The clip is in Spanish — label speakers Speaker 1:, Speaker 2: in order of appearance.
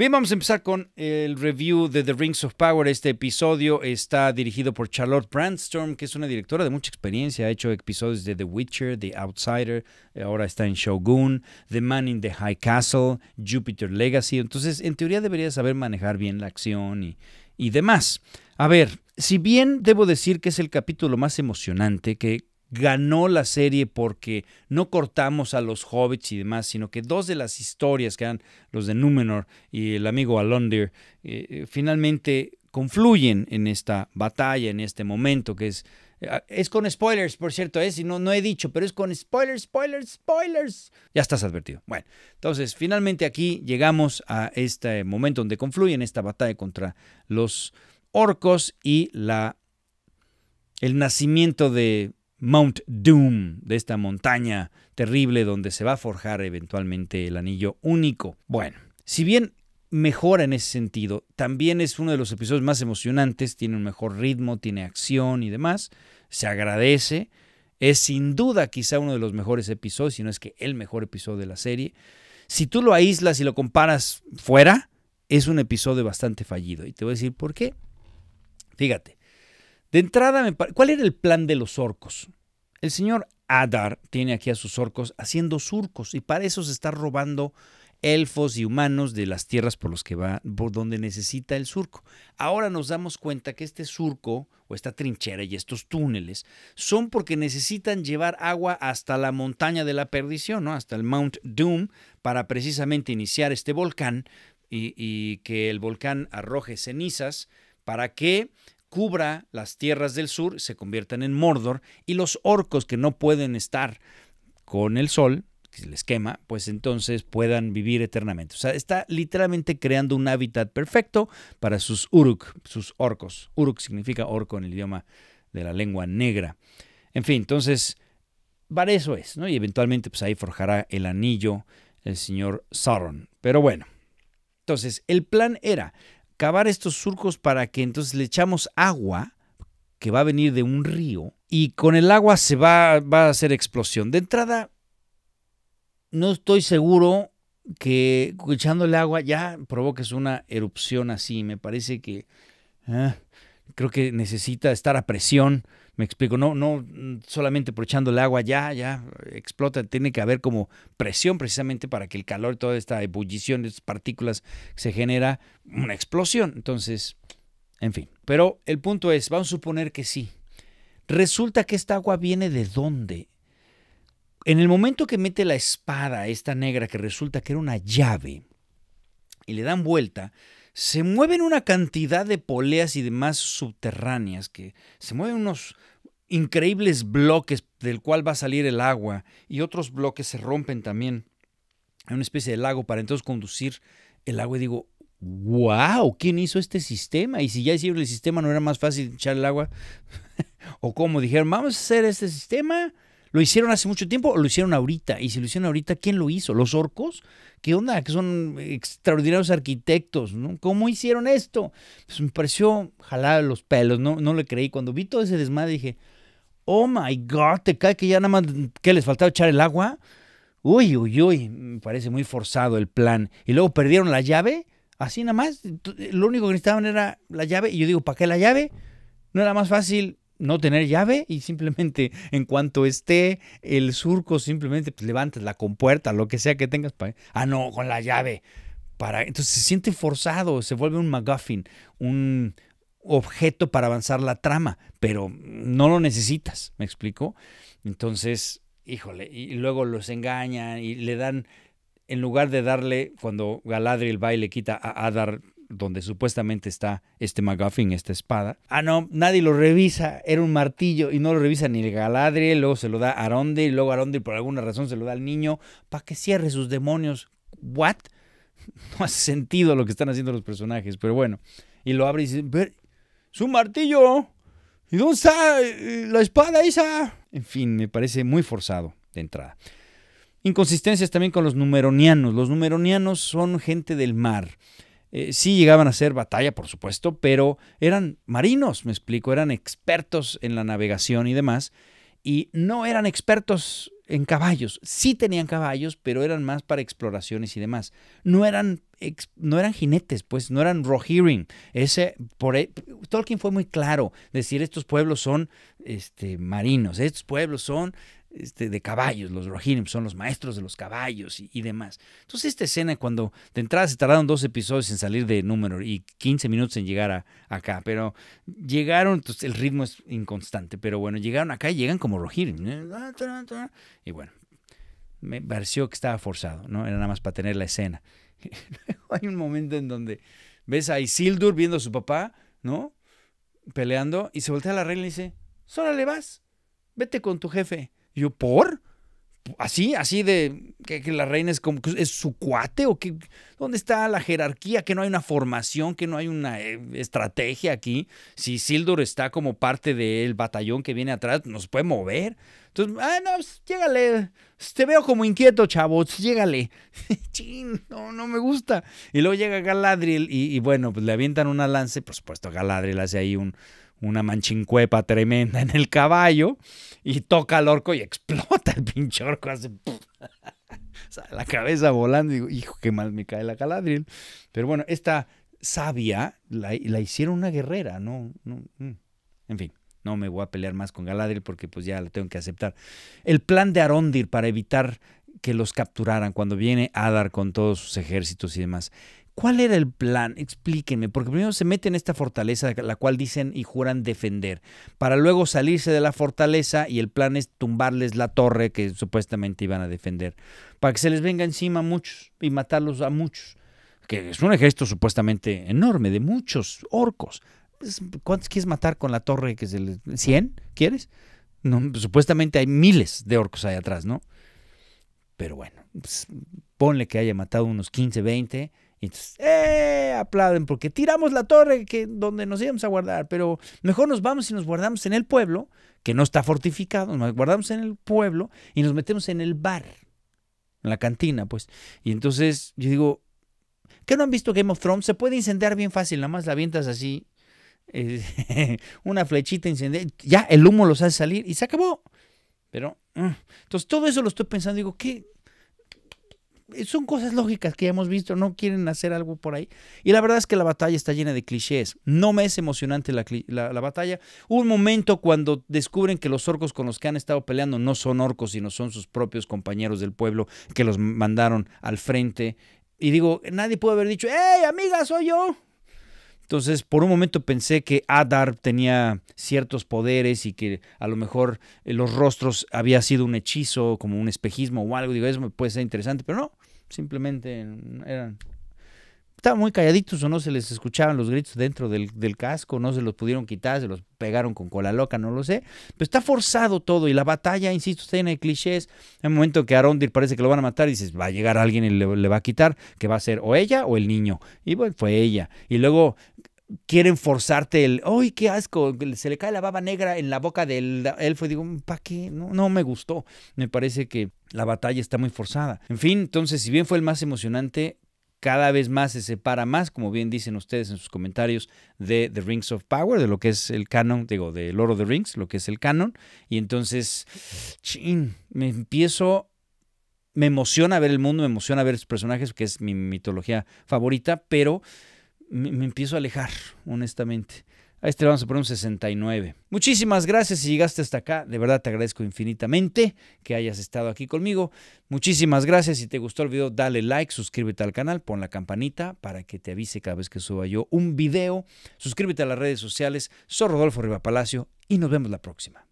Speaker 1: Bien, vamos a empezar con el review de The Rings of Power. Este episodio está dirigido por Charlotte Brandstorm, que es una directora de mucha experiencia. Ha hecho episodios de The Witcher, The Outsider, eh, ahora está en Shogun, The Man in the High Castle, Jupiter Legacy. Entonces, en teoría debería saber manejar bien la acción y, y demás. A ver, si bien debo decir que es el capítulo más emocionante, que ganó la serie porque no cortamos a los hobbits y demás, sino que dos de las historias que eran los de Númenor y el amigo Alondir eh, eh, finalmente confluyen en esta batalla, en este momento que es... Eh, ah, es con spoilers, por cierto, es, y no, no he dicho, pero es con spoilers, spoilers, spoilers. Ya estás advertido. Bueno, entonces finalmente aquí llegamos a este momento donde confluyen esta batalla contra los orcos y la, el nacimiento de Mount Doom, de esta montaña terrible donde se va a forjar eventualmente el anillo único. Bueno, si bien mejora en ese sentido, también es uno de los episodios más emocionantes, tiene un mejor ritmo, tiene acción y demás, se agradece, es sin duda quizá uno de los mejores episodios, si no es que el mejor episodio de la serie. Si tú lo aíslas y lo comparas fuera, es un episodio bastante fallido. Y te voy a decir por qué. Fíjate, de entrada, ¿cuál era el plan de los orcos? El señor Adar tiene aquí a sus orcos haciendo surcos y para eso se está robando elfos y humanos de las tierras por los que va, por donde necesita el surco. Ahora nos damos cuenta que este surco o esta trinchera y estos túneles son porque necesitan llevar agua hasta la montaña de la perdición, ¿no? hasta el Mount Doom, para precisamente iniciar este volcán y, y que el volcán arroje cenizas para que cubra las tierras del sur, se conviertan en Mordor, y los orcos que no pueden estar con el sol, que les quema, pues entonces puedan vivir eternamente. O sea, está literalmente creando un hábitat perfecto para sus uruk, sus orcos. Uruk significa orco en el idioma de la lengua negra. En fin, entonces, para eso es, ¿no? Y eventualmente, pues ahí forjará el anillo el señor Sauron. Pero bueno, entonces, el plan era cavar estos surcos para que entonces le echamos agua que va a venir de un río y con el agua se va, va a hacer explosión. De entrada, no estoy seguro que el agua ya provoques una erupción así. Me parece que... Ah, creo que necesita estar a presión. Me explico, no, no solamente por el agua ya, ya explota, tiene que haber como presión precisamente para que el calor, toda esta ebullición de estas partículas se genera una explosión. Entonces, en fin. Pero el punto es, vamos a suponer que sí. Resulta que esta agua viene de dónde? En el momento que mete la espada, esta negra que resulta que era una llave, y le dan vuelta, se mueven una cantidad de poleas y demás subterráneas, que se mueven unos increíbles bloques del cual va a salir el agua y otros bloques se rompen también. en una especie de lago para entonces conducir el agua y digo, wow, ¿quién hizo este sistema? Y si ya hicieron el sistema, ¿no era más fácil echar el agua? o como dijeron, vamos a hacer este sistema ¿Lo hicieron hace mucho tiempo o lo hicieron ahorita? Y si lo hicieron ahorita, ¿quién lo hizo? ¿Los orcos? ¿Qué onda? Que son extraordinarios arquitectos, ¿no? ¿Cómo hicieron esto? Pues me pareció jalar los pelos, no, no le creí. Cuando vi todo ese desmadre dije, oh my God, te cae que ya nada más que les faltaba echar el agua. Uy, uy, uy, me parece muy forzado el plan. Y luego perdieron la llave, así nada más. Lo único que necesitaban era la llave. Y yo digo, ¿para qué la llave? No era más fácil no tener llave y simplemente en cuanto esté el surco, simplemente pues, levantas la compuerta, lo que sea que tengas para... Ah, no, con la llave. Para... Entonces se siente forzado, se vuelve un MacGuffin, un objeto para avanzar la trama, pero no lo necesitas, ¿me explico? Entonces, híjole, y luego los engañan y le dan, en lugar de darle, cuando Galadriel va y le quita a Adar donde supuestamente está este McGuffin, esta espada. Ah, no, nadie lo revisa, era un martillo y no lo revisa ni el Galadriel, luego se lo da a Aronde, y luego Aronde por alguna razón se lo da al niño para que cierre sus demonios. ¿What? No hace sentido lo que están haciendo los personajes, pero bueno. Y lo abre y dice, es ¡su martillo! ¿Y dónde está eh, la espada esa? En fin, me parece muy forzado de entrada. Inconsistencias también con los numeronianos. Los numeronianos son gente del mar. Eh, sí llegaban a hacer batalla, por supuesto, pero eran marinos, me explico, eran expertos en la navegación y demás, y no eran expertos en caballos. Sí tenían caballos, pero eran más para exploraciones y demás. No eran, no eran jinetes, pues, no eran rohirrim. Ese, por, e, Tolkien fue muy claro, decir estos pueblos son este, marinos, estos pueblos son este, de caballos, los Rohirrim son los maestros de los caballos y, demás. Entonces esta escena cuando de entrada se tardaron dos episodios en salir de número y 15 minutos en llegar a, acá, pero llegaron, entonces el ritmo es inconstante, pero bueno, llegaron acá y llegan como Rohirrim. Ah, y bueno, me pareció que estaba forzado, ¿no? Era nada más para tener la escena. luego Hay un momento en donde ves a Isildur viendo a su papá, ¿no? Peleando y se voltea a la reina y dice, sola le vas, vete con tu jefe. ¿por? Así, así de que, la reina es como es su cuate o que dónde está la jerarquía, que no hay una formación, que no hay una eh, estrategia aquí. Si Sildur está como parte del batallón que viene atrás, nos puede mover. Entonces, ah, no, pues, llégale. Te veo como inquieto, chavos. Llégale. Chin, no, no me gusta. Y luego llega Galadriel y, bueno, pues le avientan una lance, por supuesto, Galadriel hace ahí un, una manchincuepa tremenda en el caballo y toca al orco y explota el pinche orco. la cabeza volando. Y digo, hijo, qué mal me cae la Galadriel. Pero bueno, esta sabia la, la hicieron una guerrera, ¿no? Mm. En fin no me voy a pelear más con Galadriel porque pues ya lo tengo que aceptar. El plan de Arondir para evitar que los capturaran cuando viene Adar con todos sus ejércitos y demás. ¿Cuál era el plan? Explíquenme, porque primero se meten en esta fortaleza, la cual dicen y juran defender, para luego salirse de la fortaleza y el plan es tumbarles la torre que supuestamente iban a defender, para que se les venga encima a muchos y matarlos a muchos, que es un ejército supuestamente enorme de muchos orcos. Pues, ¿Cuántos quieres matar con la torre que se ¿100? ¿Quieres? supuestamente hay miles de orcos ahí atrás, ¿no? Pero bueno, pues, ponle que haya matado unos 15, 20 y entonces, ¡eh! Aplauden porque tiramos la torre que, donde nos íbamos a guardar, pero mejor nos vamos y nos guardamos en el pueblo, que no está fortificado, nos guardamos en el pueblo y nos metemos en el bar, en la cantina, pues. Y entonces yo digo, ¿qué no han visto Game of Thrones? Se puede incendiar bien fácil, nada más la avientas así, eh, una flechita incendiada, ya el humo los hace salir y se acabó. Pero, mm, entonces todo eso lo estoy pensando, digo, ¿qué? Eh, son cosas lógicas que ya hemos visto, no quieren hacer algo por ahí. Y la verdad es que la batalla está llena de clichés. No me es emocionante la, batalla. Hubo un momento cuando descubren que los orcos con los que han estado peleando no son orcos, sino son sus propios compañeros del pueblo que los mandaron al frente. Y digo, nadie puede haber dicho, ¡Hey, amiga, soy yo! Entonces, por un momento pensé que Adar tenía ciertos poderes y que a lo mejor eh, los rostros había sido un hechizo, como un espejismo o algo. Digo, eso puede ser interesante, pero no, simplemente eran estaban muy calladitos o no se les escuchaban los gritos dentro del, casco, no se los pudieron quitar, se los pegaron con cola loca, no lo sé. Pero está forzado todo y la batalla, insisto, está llena de clichés. En el momento que Arondir parece que lo van a matar, y dices, va a llegar alguien y le, va a quitar, que va a ser o ella o el niño. Y bueno, fue ella. Y luego quieren forzarte el, ¡ay, qué asco! Se le cae la baba negra en la boca del elfo. Y digo, ¿para qué? No, no me gustó. Me parece que la batalla está muy forzada. En fin, entonces, si bien fue el más emocionante, cada vez más se separa más, como bien dicen ustedes en sus comentarios, de The Rings of Power, de lo que es el canon, digo, de Lord of the Rings, lo que es el canon. Y entonces, me empiezo, me emociona ver el mundo, me emociona ver sus personajes, que es mi mitología favorita, pero me empiezo a alejar, honestamente. A este le vamos a poner un 69. Muchísimas gracias si llegaste hasta acá. De verdad te agradezco infinitamente que hayas estado aquí conmigo. Muchísimas gracias. Si te gustó el video, dale like, suscríbete al canal, pon la campanita para que te avise cada vez que suba yo un video. Suscríbete a las redes sociales. Soy Rodolfo Riva Palacio y nos vemos la próxima.